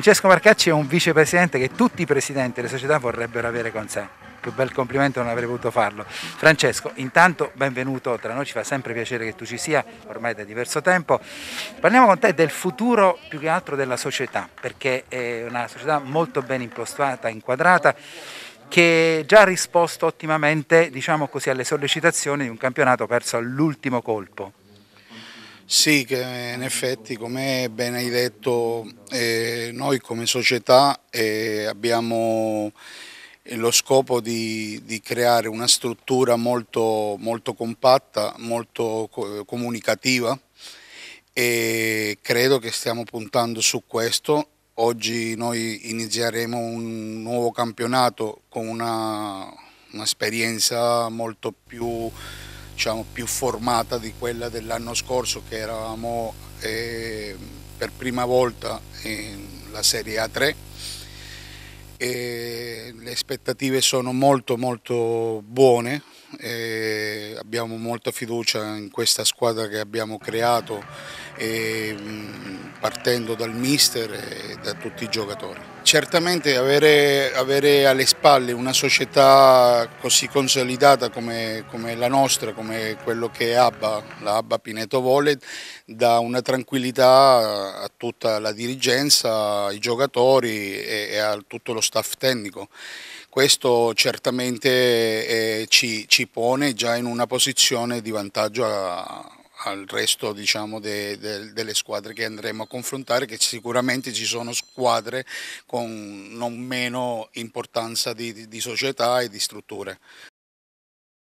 Francesco Marcacci è un vicepresidente che tutti i presidenti delle società vorrebbero avere con sé. Più bel complimento non avrei potuto farlo. Francesco, intanto benvenuto tra noi, ci fa sempre piacere che tu ci sia, ormai da diverso tempo. Parliamo con te del futuro più che altro della società, perché è una società molto ben impostata, inquadrata che già ha risposto ottimamente diciamo così, alle sollecitazioni di un campionato perso all'ultimo colpo. Sì, che in effetti, come ben hai detto, eh, noi come società eh, abbiamo lo scopo di, di, creare una struttura molto, molto compatta, molto comunicativa e credo che stiamo puntando su questo. Oggi noi inizieremo un nuovo campionato con un'esperienza molto più diciamo, più formata di quella dell'anno scorso che eravamo eh, per prima volta nella Serie A3. E le aspettative sono molto molto buone, abbiamo molta fiducia in questa squadra che abbiamo creato e, partendo dal mister e da tutti i giocatori. Certamente avere, avere alle spalle una società così consolidata come, come, la nostra, come quello che è ABBA, la ABBA Pineto Volley, dà una tranquillità a tutta la dirigenza, ai giocatori e, e a tutto lo staff tecnico. Questo certamente eh, ci, ci pone già in una posizione di vantaggio a, al resto diciamo, de, de, delle squadre che andremo a confrontare, che sicuramente ci sono squadre con non meno importanza di, di, di società e di strutture.